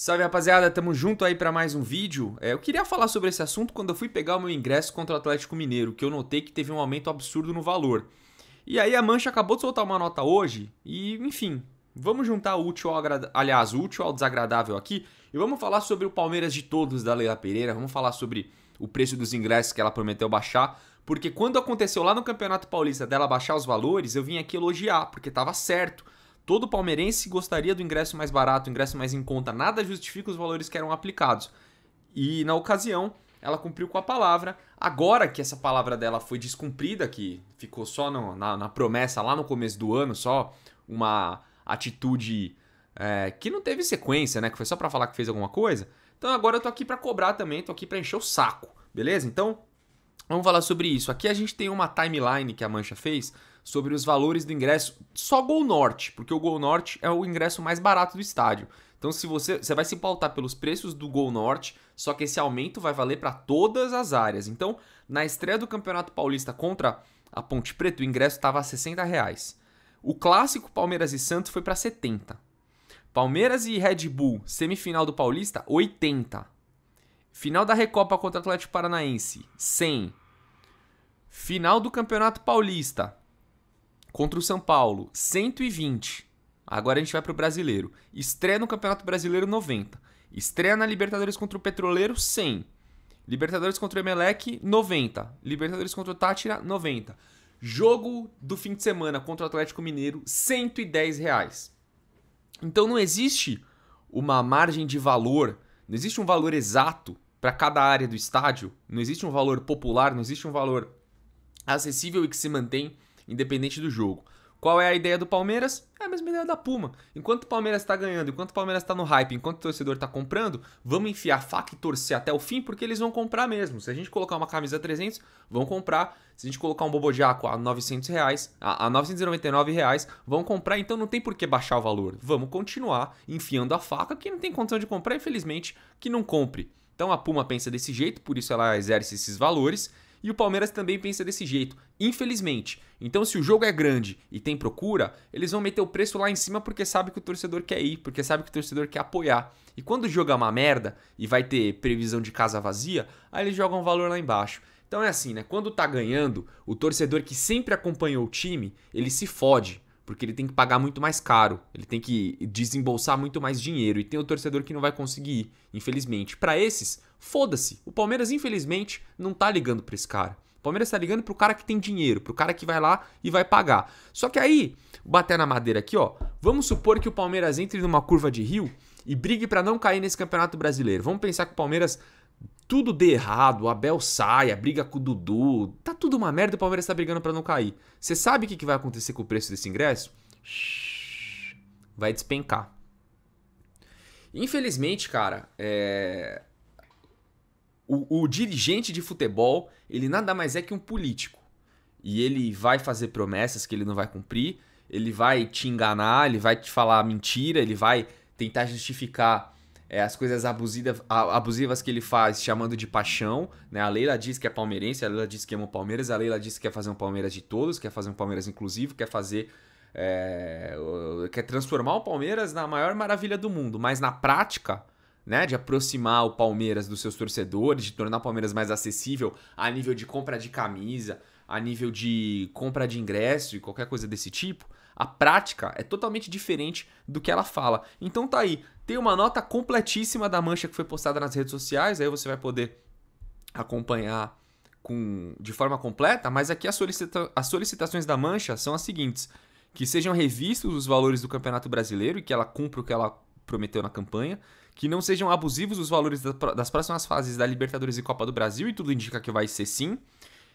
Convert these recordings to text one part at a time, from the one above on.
Salve rapaziada, tamo junto aí para mais um vídeo. É, eu queria falar sobre esse assunto quando eu fui pegar o meu ingresso contra o Atlético Mineiro, que eu notei que teve um aumento absurdo no valor. E aí a Mancha acabou de soltar uma nota hoje e, enfim, vamos juntar o útil ao agradável, aliás, o útil ao desagradável aqui e vamos falar sobre o Palmeiras de todos da Leila Pereira, vamos falar sobre o preço dos ingressos que ela prometeu baixar, porque quando aconteceu lá no Campeonato Paulista dela baixar os valores, eu vim aqui elogiar, porque tava certo Todo palmeirense gostaria do ingresso mais barato, ingresso mais em conta, nada justifica os valores que eram aplicados. E na ocasião, ela cumpriu com a palavra. Agora que essa palavra dela foi descumprida, que ficou só no, na, na, promessa lá no começo do ano, só uma atitude é, que não teve sequência, né? Que foi só para falar que fez alguma coisa. Então agora eu tô aqui para cobrar também, tô aqui para encher o saco, beleza? Então Vamos falar sobre isso. Aqui a gente tem uma timeline que a Mancha fez sobre os valores do ingresso só Gol Norte, porque o Gol Norte é o ingresso mais barato do estádio. Então, se você, você vai se pautar pelos preços do Gol Norte, só que esse aumento vai valer para todas as áreas. Então, na estreia do Campeonato Paulista contra a Ponte Preta, o ingresso estava a 60 reais. O clássico Palmeiras e Santos foi para 70. Palmeiras e Red Bull, semifinal do Paulista, 80. Final da Recopa contra o Atlético Paranaense, 100. Final do Campeonato Paulista contra o São Paulo, 120. Agora a gente vai para o Brasileiro. Estreia no Campeonato Brasileiro, 90. Estreia na Libertadores contra o Petroleiro, 100. Libertadores contra o Emelec, 90. Libertadores contra o Tátira, 90. Jogo do fim de semana contra o Atlético Mineiro, 110 reais. Então não existe uma margem de valor, não existe um valor exato para cada área do estádio, não existe um valor popular, não existe um valor acessível e que se mantém independente do jogo. Qual é a ideia do Palmeiras? É a mesma ideia da Puma. Enquanto o Palmeiras está ganhando, enquanto o Palmeiras está no hype, enquanto o torcedor está comprando, vamos enfiar faca e torcer até o fim, porque eles vão comprar mesmo. Se a gente colocar uma camisa 300, vão comprar. Se a gente colocar um bobojaco a 900 reais, a, a 999 reais, vão comprar. Então não tem por que baixar o valor. Vamos continuar enfiando a faca. Quem não tem condição de comprar, infelizmente, que não compre. Então a Puma pensa desse jeito, por isso ela exerce esses valores. E o Palmeiras também pensa desse jeito, infelizmente. Então, se o jogo é grande e tem procura, eles vão meter o preço lá em cima porque sabe que o torcedor quer ir, porque sabe que o torcedor quer apoiar. E quando o jogo é uma merda e vai ter previsão de casa vazia, aí eles jogam um valor lá embaixo. Então é assim, né? Quando tá ganhando, o torcedor que sempre acompanhou o time, ele se fode porque ele tem que pagar muito mais caro, ele tem que desembolsar muito mais dinheiro e tem o torcedor que não vai conseguir, infelizmente. Para esses, foda-se. O Palmeiras infelizmente não tá ligando para esse cara. O Palmeiras tá ligando pro cara que tem dinheiro, pro cara que vai lá e vai pagar. Só que aí, bater na madeira aqui, ó. Vamos supor que o Palmeiras entre numa curva de rio e brigue para não cair nesse Campeonato Brasileiro. Vamos pensar que o Palmeiras tudo dê errado, o Abel sai, a briga com o Dudu, tá tudo uma merda e o Palmeiras tá brigando para não cair. Você sabe o que, que vai acontecer com o preço desse ingresso? Vai despencar. Infelizmente, cara, é... o, o dirigente de futebol, ele nada mais é que um político. E ele vai fazer promessas que ele não vai cumprir, ele vai te enganar, ele vai te falar mentira, ele vai tentar justificar é, as coisas abusivas, abusivas que ele faz, chamando de paixão. Né? A Leila diz que é palmeirense, a Leila diz que ama o Palmeiras, a Leila diz que quer fazer um Palmeiras de todos, quer fazer um Palmeiras inclusivo, quer fazer. É, quer transformar o Palmeiras na maior maravilha do mundo, mas na prática, né, de aproximar o Palmeiras dos seus torcedores, de tornar o Palmeiras mais acessível a nível de compra de camisa, a nível de compra de ingresso e qualquer coisa desse tipo, a prática é totalmente diferente do que ela fala. Então tá aí, tem uma nota completíssima da mancha que foi postada nas redes sociais, aí você vai poder acompanhar com, de forma completa, mas aqui as, solicita as solicitações da mancha são as seguintes: que sejam revistos os valores do Campeonato Brasileiro e que ela cumpra o que ela prometeu na campanha, que não sejam abusivos os valores das próximas fases da Libertadores e Copa do Brasil, e tudo indica que vai ser sim,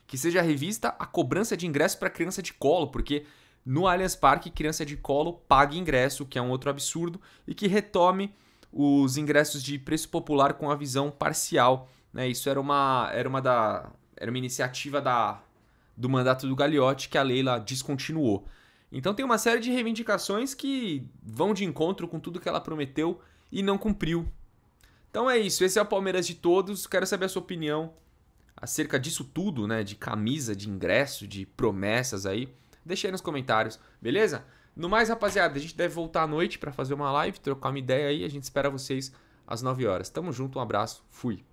que seja revista a cobrança de ingresso para criança de colo, porque no Allianz Parque, criança de colo pague ingresso, que é um outro absurdo, e que retome os ingressos de preço popular com a visão parcial. Né? Isso era uma, era uma da, era uma iniciativa da, do mandato do Gagliotti que a Leila descontinuou. Então tem uma série de reivindicações que vão de encontro com tudo que ela prometeu e não cumpriu. Então é isso, esse é o Palmeiras de todos. Quero saber a sua opinião acerca disso tudo, né? De camisa, de ingresso, de promessas aí. Deixa aí nos comentários, beleza? No mais, rapaziada, a gente deve voltar à noite para fazer uma live, trocar uma ideia aí. A gente espera vocês às 9 horas. Tamo junto, um abraço, fui!